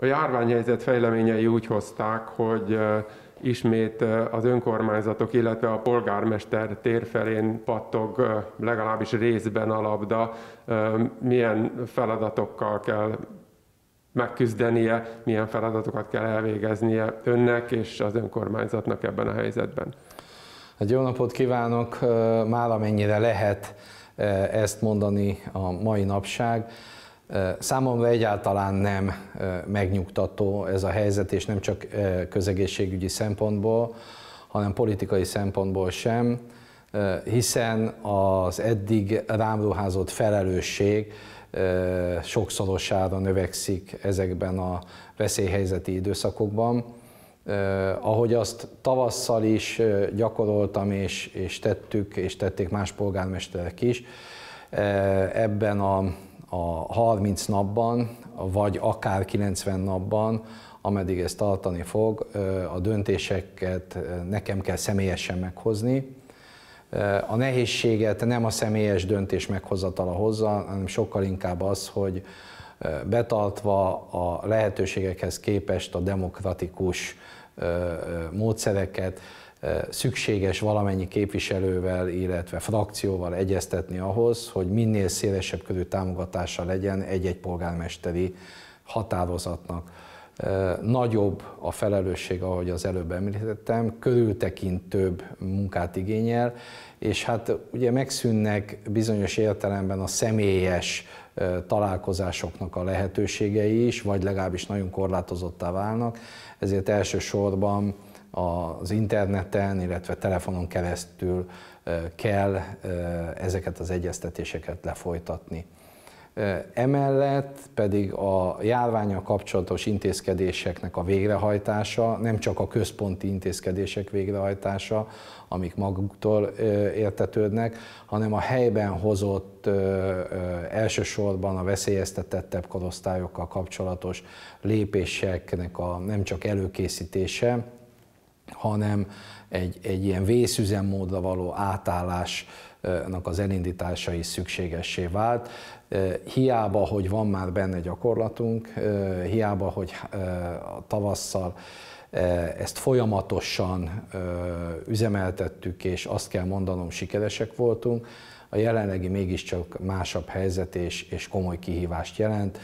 A járványhelyzet fejleményei úgy hozták, hogy ismét az önkormányzatok, illetve a polgármester tér felén pattog legalábbis részben a labda, milyen feladatokkal kell megküzdenie, milyen feladatokat kell elvégeznie önnek és az önkormányzatnak ebben a helyzetben. Egy hát jó napot kívánok! Mála mennyire lehet ezt mondani a mai napság. Számomra egyáltalán nem megnyugtató ez a helyzet, és nem csak közegészségügyi szempontból, hanem politikai szempontból sem, hiszen az eddig rámruházott felelősség sokszorosára növekszik ezekben a veszélyhelyzeti időszakokban. Ahogy azt tavasszal is gyakoroltam, és, és tettük, és tették más polgármesterek is, ebben a a 30 napban, vagy akár 90 napban, ameddig ez tartani fog, a döntéseket nekem kell személyesen meghozni. A nehézséget nem a személyes döntés meghozatala hozza, hanem sokkal inkább az, hogy betartva a lehetőségekhez képest a demokratikus módszereket, szükséges valamennyi képviselővel, illetve frakcióval egyeztetni ahhoz, hogy minél szélesebb körű támogatása legyen egy-egy polgármesteri határozatnak. Nagyobb a felelősség, ahogy az előbb említettem, körültekintőbb munkát igényel, és hát ugye megszűnnek bizonyos értelemben a személyes találkozásoknak a lehetőségei is, vagy legalábbis nagyon korlátozottá válnak, ezért elsősorban az interneten, illetve telefonon keresztül kell ezeket az egyeztetéseket lefolytatni. Emellett pedig a járványa kapcsolatos intézkedéseknek a végrehajtása, nem csak a központi intézkedések végrehajtása, amik maguktól értetődnek, hanem a helyben hozott elsősorban a veszélyeztetettebb korosztályokkal kapcsolatos lépéseknek a nem csak előkészítése, hanem egy, egy ilyen vészüzemmódra való átállásnak az elindítása is szükségessé vált. Hiába, hogy van már benne gyakorlatunk, hiába, hogy a tavasszal ezt folyamatosan üzemeltettük, és azt kell mondanom, sikeresek voltunk, a jelenlegi mégiscsak másabb helyzet és, és komoly kihívást jelent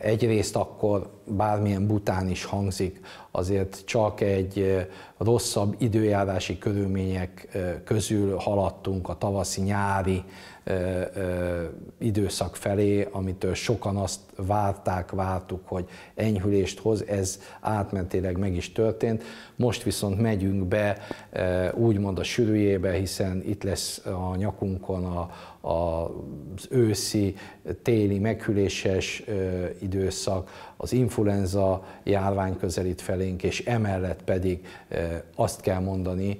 egyrészt akkor bármilyen bután is hangzik, azért csak egy rosszabb időjárási körülmények közül haladtunk a tavaszi-nyári időszak felé, amitől sokan azt várták, vártuk, hogy enyhülést hoz, ez átmentéleg meg is történt. Most viszont megyünk be úgymond a sűrűjébe, hiszen itt lesz a nyakunkon a, az őszi, téli, meghüléses időszak, az influenza járvány közelít felénk, és emellett pedig azt kell mondani,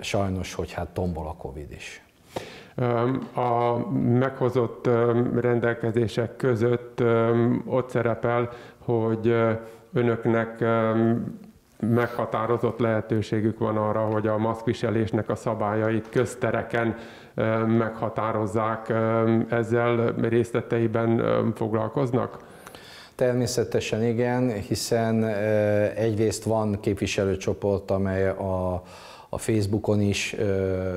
sajnos, hogy hát tombol a Covid is. A meghozott rendelkezések között ott szerepel, hogy önöknek meghatározott lehetőségük van arra, hogy a maszkviselésnek a szabályait köztereken meghatározzák, ezzel részleteiben foglalkoznak? Természetesen igen, hiszen egyrészt van képviselőcsoport, amely a, a Facebookon is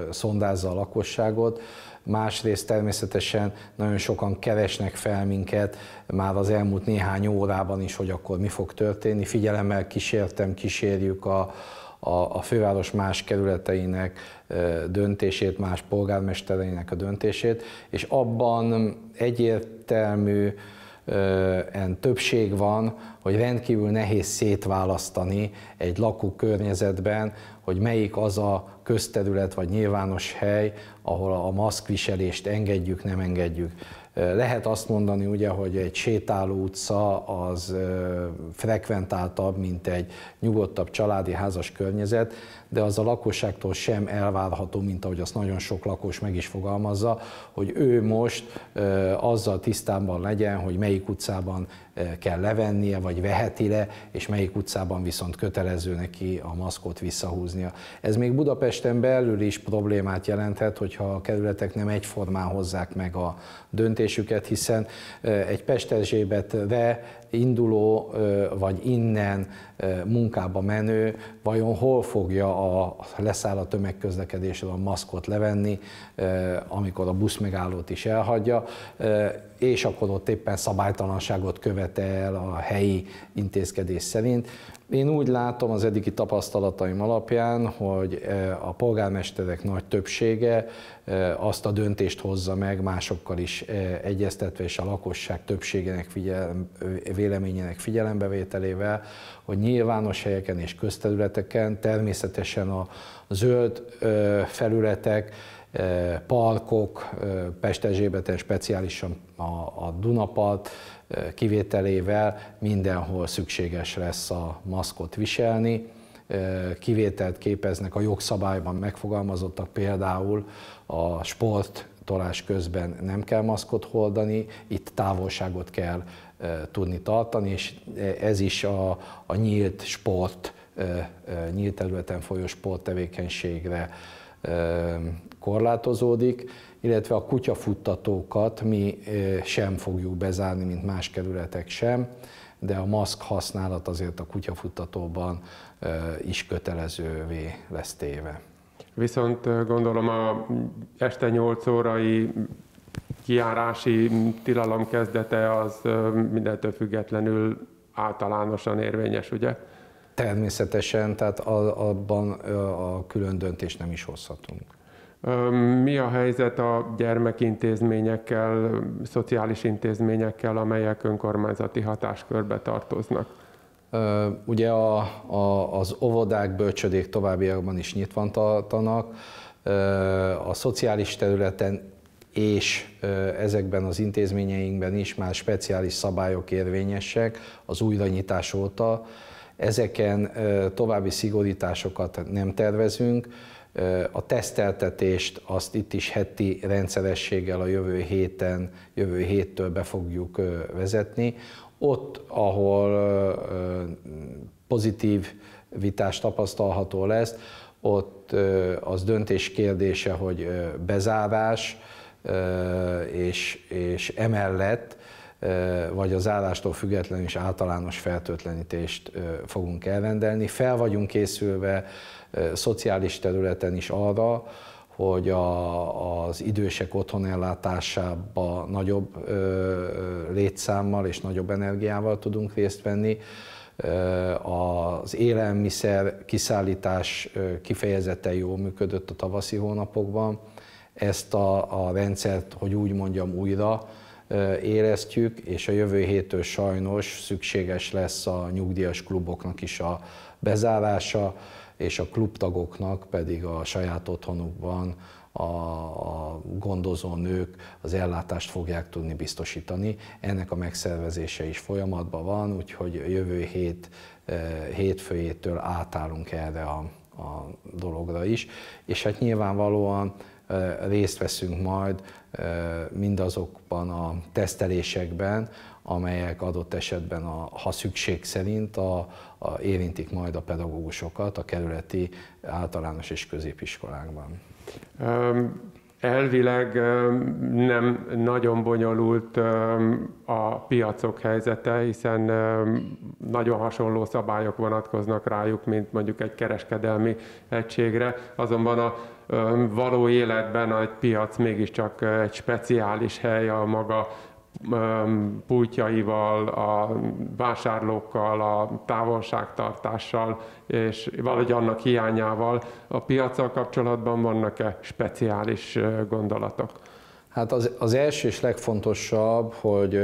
szondázza a lakosságot, másrészt természetesen nagyon sokan keresnek fel minket már az elmúlt néhány órában is, hogy akkor mi fog történni. Figyelemmel kísértem, kísérjük a, a, a főváros más kerületeinek döntését, más polgármestereinek a döntését, és abban egyértelmű en többség van, hogy rendkívül nehéz szétválasztani egy környezetben, hogy melyik az a közterület vagy nyilvános hely, ahol a maszkviselést engedjük, nem engedjük. Lehet azt mondani ugye, hogy egy sétáló utca az frekventáltabb, mint egy nyugodtabb családi házas környezet, de az a lakosságtól sem elvárható, mint ahogy azt nagyon sok lakos meg is fogalmazza, hogy ő most azzal tisztában legyen, hogy melyik utcában kell levennie, vagy veheti le, és melyik utcában viszont kötelező neki a maszkot visszahúznia. Ez még Budapesten belül is problémát jelenthet, hogyha a kerületek nem egyformán hozzák meg a döntést, működésüket, hiszen egy ve induló, vagy innen munkába menő, vajon hol fogja a leszáll a tömegközlekedésről a maszkot levenni, amikor a busz megállót is elhagyja, és akkor ott éppen szabálytalanságot követel a helyi intézkedés szerint. Én úgy látom az eddigi tapasztalataim alapján, hogy e, a polgármesterek nagy többsége e, azt a döntést hozza meg másokkal is e, egyeztetve és a lakosság többségének figyelem, véleményének figyelembevételével, hogy nyilvános helyeken és közterületeken természetesen a zöld felületek, palkok, Pestezsébeten speciálisan a, a Dunapart kivételével mindenhol szükséges lesz a maszkot viselni. Kivételt képeznek a jogszabályban megfogalmazottak például a sport tolás közben nem kell maszkot hordani, itt távolságot kell tudni tartani, és ez is a, a nyílt sport, nyílt területen folyó sporttevékenységre korlátozódik, illetve a kutyafuttatókat mi sem fogjuk bezárni, mint más kerületek sem, de a maszk használat azért a kutyafuttatóban is kötelezővé lesz téve. Viszont gondolom a este 8 órai kiárási tilalom kezdete az mindentől függetlenül általánosan érvényes, ugye? Természetesen, tehát abban a külön döntést nem is hozhatunk. Mi a helyzet a gyermekintézményekkel, szociális intézményekkel, amelyek önkormányzati hatáskörbe tartoznak? Ugye a, a, az óvodák, bölcsödék továbbiakban is nyitva tartanak, a szociális területen és ezekben az intézményeinkben is már speciális szabályok érvényesek az újranyitás óta, Ezeken további szigorításokat nem tervezünk. A teszteltetést azt itt is heti rendszerességgel a jövő héten, jövő héttől be fogjuk vezetni. Ott, ahol pozitív vitás tapasztalható lesz, ott az döntés kérdése, hogy bezárás, és, és emellett vagy az állástól független és általános feltöltlenítést fogunk elrendelni. Fel vagyunk készülve szociális területen is arra, hogy a, az idősek otthonellátásába nagyobb ö, létszámmal és nagyobb energiával tudunk részt venni. Az élelmiszer kiszállítás kifejezetten jól működött a tavaszi hónapokban. Ezt a, a rendszert, hogy úgy mondjam, újra éreztjük, és a jövő héttől sajnos szükséges lesz a nyugdíjas kluboknak is a bezárása, és a klubtagoknak pedig a saját otthonukban a, gondozó nők az ellátást fogják tudni biztosítani. Ennek a megszervezése is folyamatban van, úgyhogy jövő hét hétfőjétől átállunk erre a, a dologra is, és hát nyilvánvalóan részt veszünk majd mindazokban a tesztelésekben, amelyek adott esetben, a, ha szükség szerint a, a érintik majd a pedagógusokat a kerületi általános és középiskolákban. Elvileg nem nagyon bonyolult a piacok helyzete, hiszen nagyon hasonló szabályok vonatkoznak rájuk, mint mondjuk egy kereskedelmi egységre. Azonban a való életben a piac mégiscsak egy speciális hely a maga pultjaival, a vásárlókkal, a távolságtartással, és valahogy annak hiányával a piacsal kapcsolatban vannak-e speciális gondolatok? Hát az, az első és legfontosabb, hogy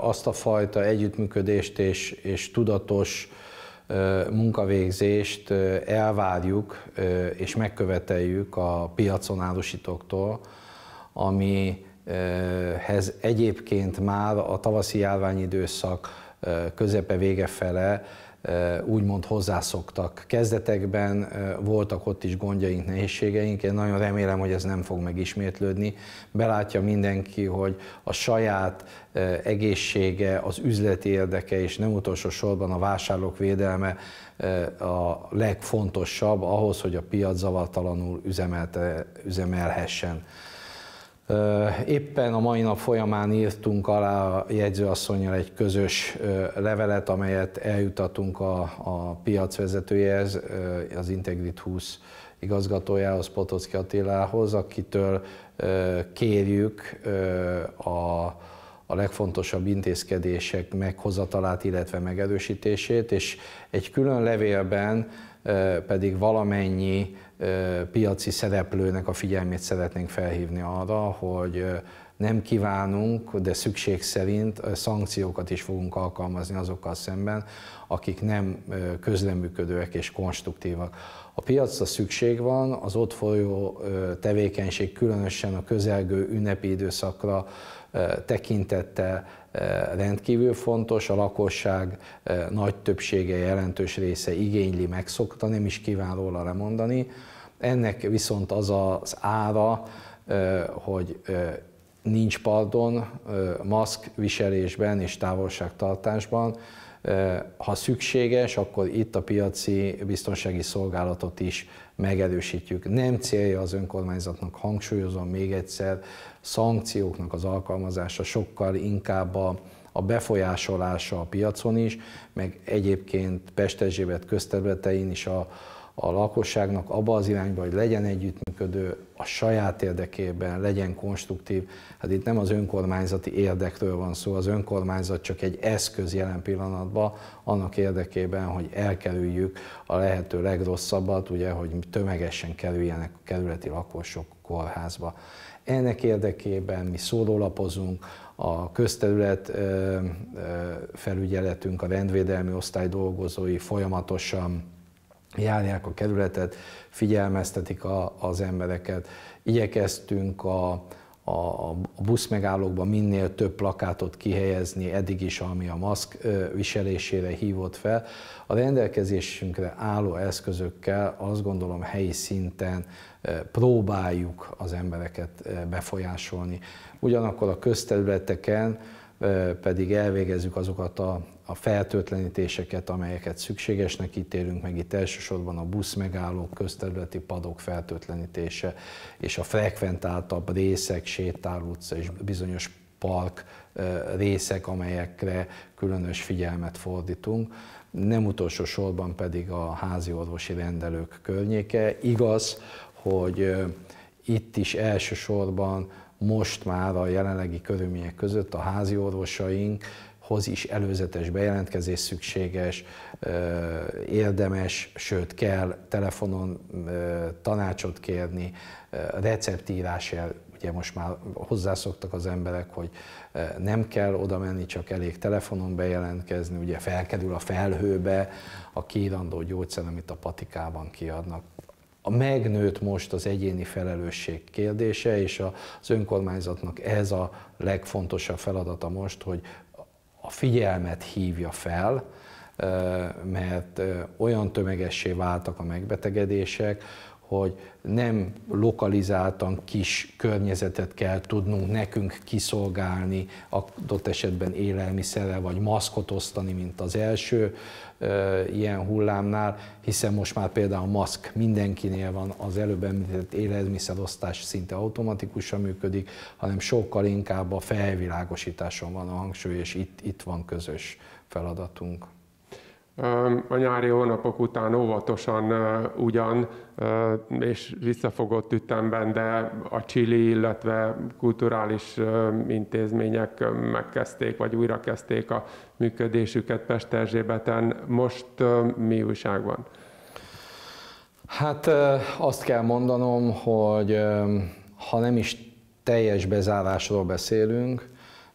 azt a fajta együttműködést és, és tudatos munkavégzést elvárjuk és megköveteljük a piacon árusítóktól, amihez egyébként már a tavaszi járványidőszak közepe vége fele úgymond hozzászoktak. Kezdetekben voltak ott is gondjaink, nehézségeink, én nagyon remélem, hogy ez nem fog megismétlődni. Belátja mindenki, hogy a saját egészsége, az üzleti érdeke és nem utolsó sorban a vásárlók védelme a legfontosabb ahhoz, hogy a piac zavartalanul üzemelhessen. Éppen a mai nap folyamán írtunk alá a jegyzőasszonynal egy közös levelet, amelyet eljutatunk a, a piacvezetőjehez, az Integrit 20 igazgatójához, Potocki Attilához, akitől kérjük a, a legfontosabb intézkedések meghozatalát, illetve megerősítését, és egy külön levélben pedig valamennyi piaci szereplőnek a figyelmét szeretnénk felhívni arra, hogy nem kívánunk, de szükség szerint szankciókat is fogunk alkalmazni azokkal szemben, akik nem közleműködőek és konstruktívak. A piacra szükség van, az ott folyó tevékenység különösen a közelgő ünnepi időszakra tekintettel Eh, rendkívül fontos, a lakosság eh, nagy többsége, jelentős része igényli, megszokta, nem is kíván róla lemondani. Ennek viszont az az ára, eh, hogy nincs pardon maszkviselésben és távolságtartásban, ha szükséges, akkor itt a piaci biztonsági szolgálatot is megerősítjük. Nem célja az önkormányzatnak, hangsúlyozom még egyszer, szankcióknak az alkalmazása sokkal inkább a, a befolyásolása a piacon is, meg egyébként Pestezsébet közterületein is a, a lakosságnak abba az irányba, hogy legyen együttműködő, a saját érdekében legyen konstruktív. Hát itt nem az önkormányzati érdekről van szó, az önkormányzat csak egy eszköz jelen pillanatban annak érdekében, hogy elkerüljük a lehető legrosszabbat, ugye, hogy tömegesen kerüljenek a kerületi lakosok kórházba. Ennek érdekében mi szórólapozunk, a közterület felügyeletünk, a rendvédelmi osztály dolgozói folyamatosan járják a kerületet, figyelmeztetik a, az embereket. Igyekeztünk a, a, a buszmegállókban minél több plakátot kihelyezni, eddig is, ami a maszk viselésére hívott fel. A rendelkezésünkre álló eszközökkel azt gondolom helyi szinten próbáljuk az embereket befolyásolni. Ugyanakkor a közterületeken pedig elvégezzük azokat a, a feltöltlenítéseket, amelyeket szükségesnek ítélünk, meg itt elsősorban a buszmegállók, közterületi padok feltöltlenítése és a frekventáltabb részek, sétáló utca és bizonyos park részek, amelyekre különös figyelmet fordítunk. Nem utolsó sorban pedig a házi orvosi rendelők környéke. Igaz, hogy itt is elsősorban most már a jelenlegi körülmények között a házi orvosainkhoz is előzetes bejelentkezés szükséges, érdemes, sőt kell telefonon tanácsot kérni, receptírás el, ugye most már hozzászoktak az emberek, hogy nem kell oda menni, csak elég telefonon bejelentkezni, ugye felkerül a felhőbe a kiírandó gyógyszer, amit a patikában kiadnak megnőtt most az egyéni felelősség kérdése, és az önkormányzatnak ez a legfontosabb feladata most, hogy a figyelmet hívja fel, mert olyan tömegessé váltak a megbetegedések, hogy nem lokalizáltan kis környezetet kell tudnunk nekünk kiszolgálni, adott esetben élelmiszerre vagy maszkot osztani, mint az első ö, ilyen hullámnál, hiszen most már például a maszk mindenkinél van, az előbb említett élelmiszerosztás szinte automatikusan működik, hanem sokkal inkább a felvilágosításon van a hangsúly, és itt, itt van közös feladatunk. A nyári hónapok után óvatosan ugyan, és visszafogott ütemben, de a csili, illetve kulturális intézmények megkezdték, vagy újrakezdték a működésüket Pesterzsébeten. Most mi újság van? Hát azt kell mondanom, hogy ha nem is teljes bezárásról beszélünk,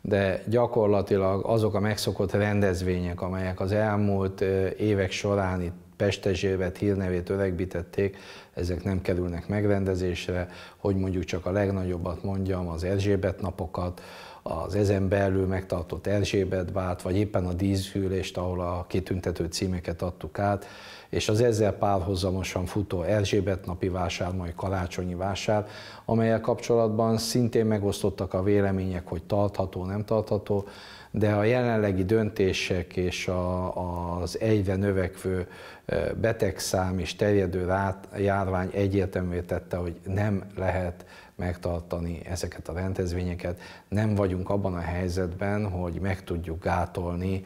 de gyakorlatilag azok a megszokott rendezvények, amelyek az elmúlt évek során itt Pestezsévet hírnevét öregbítették, ezek nem kerülnek megrendezésre, hogy mondjuk csak a legnagyobbat mondjam, az Erzsébet napokat, az ezen belül megtartott Erzsébet bát, vagy éppen a díszhűlést, ahol a kitüntető címeket adtuk át, és az ezzel párhuzamosan futó Erzsébet napi vásár, majd karácsonyi vásár, amelyek kapcsolatban szintén megosztottak a vélemények, hogy tartható, nem tartható, de a jelenlegi döntések és a, az egyre növekvő betegszám és terjedő rát, járvány egyértelművé tette, hogy nem lehet megtartani ezeket a rendezvényeket. Nem vagyunk abban a helyzetben, hogy meg tudjuk gátolni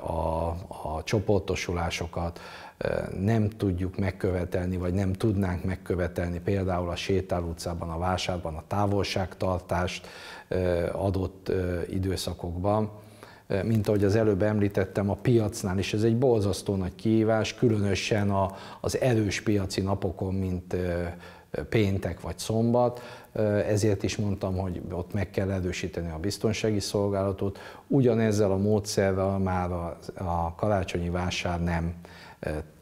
a, a csoportosulásokat, nem tudjuk megkövetelni, vagy nem tudnánk megkövetelni például a sétál utcában, a vásárban a távolságtartást adott időszakokban mint ahogy az előbb említettem, a piacnál is ez egy borzasztó nagy kihívás, különösen a, az erős piaci napokon, mint péntek vagy szombat, ezért is mondtam, hogy ott meg kell erősíteni a biztonsági szolgálatot. Ugyanezzel a módszerrel már a, a karácsonyi vásár nem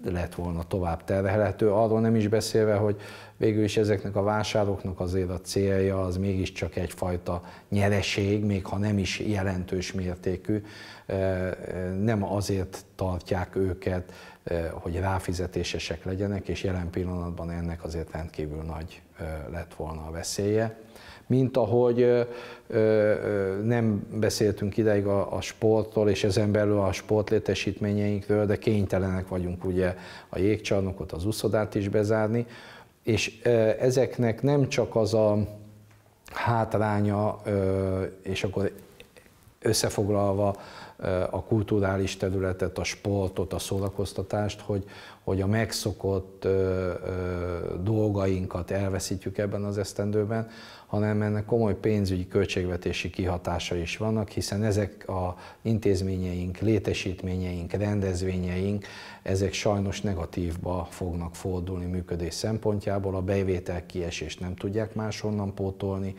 lett volna tovább terhelhető. Arról nem is beszélve, hogy végül is ezeknek a vásároknak azért a célja az mégiscsak egyfajta nyereség, még ha nem is jelentős mértékű. Nem azért tartják őket hogy ráfizetésesek legyenek, és jelen pillanatban ennek azért rendkívül nagy lett volna a veszélye. Mint ahogy nem beszéltünk ideig a, a sportról, és ezen belül a sportlétesítményeinkről, de kénytelenek vagyunk ugye a jégcsarnokot, az uszodát is bezárni, és ezeknek nem csak az a hátránya, és akkor összefoglalva a kulturális területet, a sportot, a szórakoztatást, hogy, hogy a megszokott dolgainkat elveszítjük ebben az esztendőben, hanem ennek komoly pénzügyi költségvetési kihatása is vannak, hiszen ezek a intézményeink, létesítményeink, rendezvényeink, ezek sajnos negatívba fognak fordulni működés szempontjából, a bevétel kiesést nem tudják máshonnan pótolni,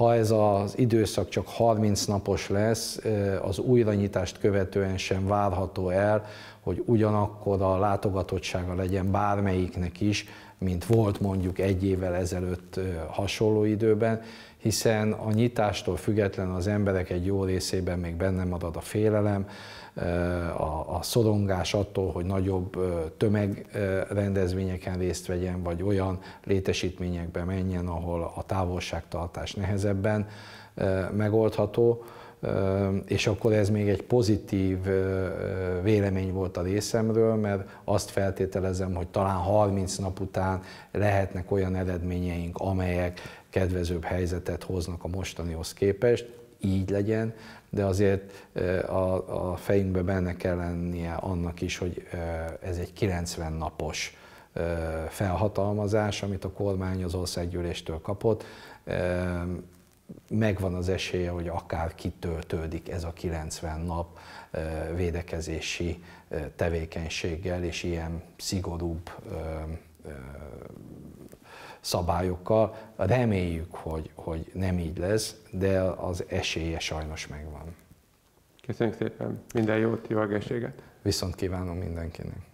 ha ez az időszak csak 30 napos lesz, az újranyitást követően sem várható el, hogy ugyanakkor a látogatottsága legyen bármelyiknek is, mint volt mondjuk egy évvel ezelőtt hasonló időben, hiszen a nyitástól független az emberek egy jó részében még benne marad a félelem, a, a szorongás attól, hogy nagyobb tömegrendezvényeken részt vegyen, vagy olyan létesítményekbe menjen, ahol a távolságtartás nehezebben megoldható és akkor ez még egy pozitív vélemény volt a részemről, mert azt feltételezem, hogy talán 30 nap után lehetnek olyan eredményeink, amelyek kedvezőbb helyzetet hoznak a mostanihoz képest, így legyen, de azért a, a fejünkbe benne kell lennie annak is, hogy ez egy 90 napos felhatalmazás, amit a kormány az országgyűléstől kapott megvan az esélye, hogy akár kitöltődik ez a 90 nap védekezési tevékenységgel és ilyen szigorúbb szabályokkal. Reméljük, hogy, hogy nem így lesz, de az esélye sajnos megvan. Köszönjük szépen, minden jót, jó egészséget! Viszont kívánom mindenkinek!